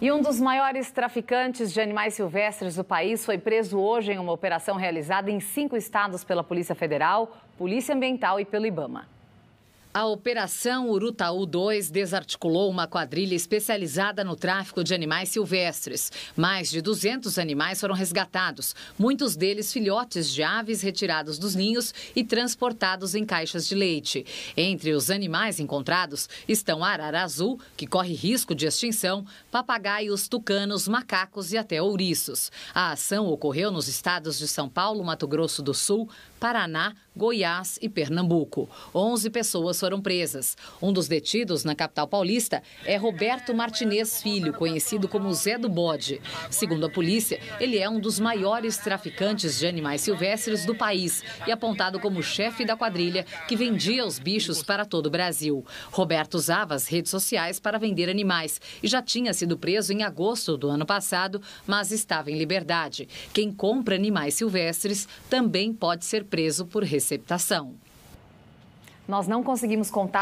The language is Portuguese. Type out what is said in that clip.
E um dos maiores traficantes de animais silvestres do país foi preso hoje em uma operação realizada em cinco estados pela Polícia Federal, Polícia Ambiental e pelo Ibama. A Operação Urutaú 2 desarticulou uma quadrilha especializada no tráfico de animais silvestres. Mais de 200 animais foram resgatados, muitos deles filhotes de aves retirados dos ninhos e transportados em caixas de leite. Entre os animais encontrados estão arara azul, que corre risco de extinção, papagaios, tucanos, macacos e até ouriços. A ação ocorreu nos estados de São Paulo, Mato Grosso do Sul, Paraná, Goiás e Pernambuco. 11 pessoas foram foram presas. Um dos detidos na capital paulista é Roberto Martinez Filho, conhecido como Zé do Bode. Segundo a polícia, ele é um dos maiores traficantes de animais silvestres do país e apontado como chefe da quadrilha que vendia os bichos para todo o Brasil. Roberto usava as redes sociais para vender animais e já tinha sido preso em agosto do ano passado, mas estava em liberdade. Quem compra animais silvestres também pode ser preso por receptação. Nós não conseguimos contar